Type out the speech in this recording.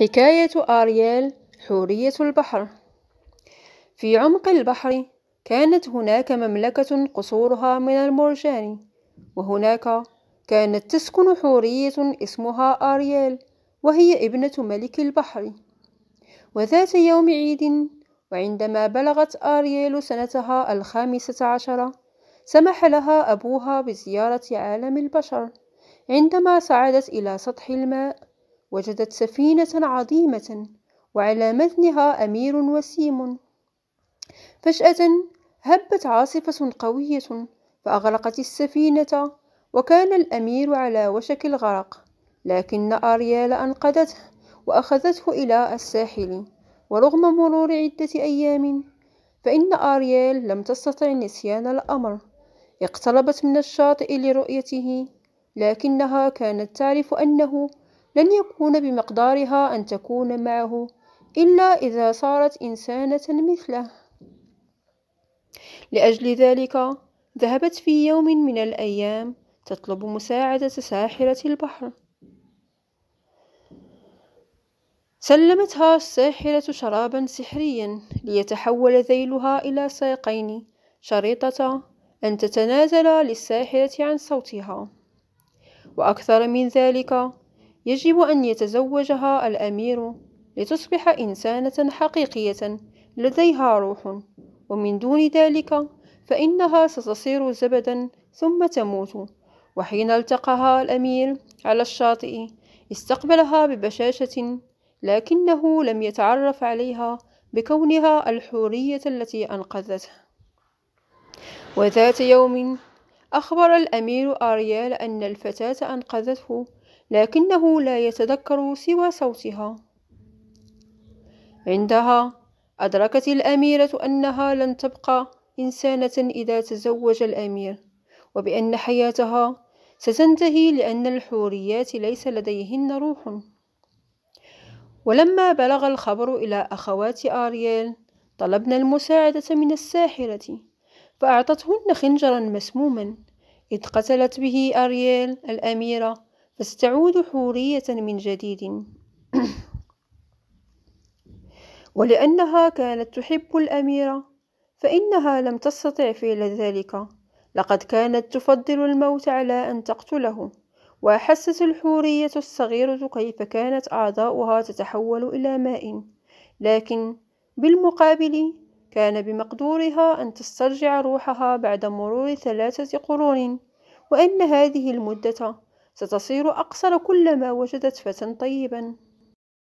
حكاية أريال حورية البحر في عمق البحر كانت هناك مملكة قصورها من المرجان وهناك كانت تسكن حورية اسمها أريال وهي ابنة ملك البحر وذات يوم عيد وعندما بلغت أريال سنتها الخامسة عشرة سمح لها أبوها بزيارة عالم البشر عندما صعدت إلى سطح الماء وجدت سفينة عظيمة وعلى متنها أمير وسيم فجأة هبت عاصفة قوية فأغرقت السفينة وكان الأمير على وشك الغرق لكن أريال أنقذته وأخذته إلى الساحل ورغم مرور عدة أيام فإن أريال لم تستطع نسيان الأمر اقتربت من الشاطئ لرؤيته لكنها كانت تعرف أنه لن يكون بمقدارها أن تكون معه إلا إذا صارت إنسانة مثله لأجل ذلك ذهبت في يوم من الأيام تطلب مساعدة ساحرة البحر سلمتها الساحرة شرابا سحريا ليتحول ذيلها إلى ساقين شريطة أن تتنازل للساحرة عن صوتها وأكثر من ذلك يجب أن يتزوجها الأمير لتصبح إنسانة حقيقية لديها روح ومن دون ذلك فإنها ستصير زبدا ثم تموت وحين التقاها الأمير على الشاطئ استقبلها ببشاشة لكنه لم يتعرف عليها بكونها الحورية التي أنقذته وذات يوم أخبر الأمير أريال أن الفتاة أنقذته لكنه لا يتذكر سوى صوتها عندها أدركت الأميرة أنها لن تبقى إنسانة إذا تزوج الأمير وبأن حياتها ستنتهي لأن الحوريات ليس لديهن روح ولما بلغ الخبر إلى أخوات آريال طلبنا المساعدة من الساحرة فأعطتهن خنجرا مسموما إذ قتلت به آريال الأميرة استعود حورية من جديد ولأنها كانت تحب الأميرة فإنها لم تستطع فعل ذلك لقد كانت تفضل الموت على أن تقتله وأحست الحورية الصغيرة كيف كانت أعضاؤها تتحول إلى ماء لكن بالمقابل كان بمقدورها أن تسترجع روحها بعد مرور ثلاثة قرون وأن هذه المدة ستصير أقصر كلما وجدت فتى طيبا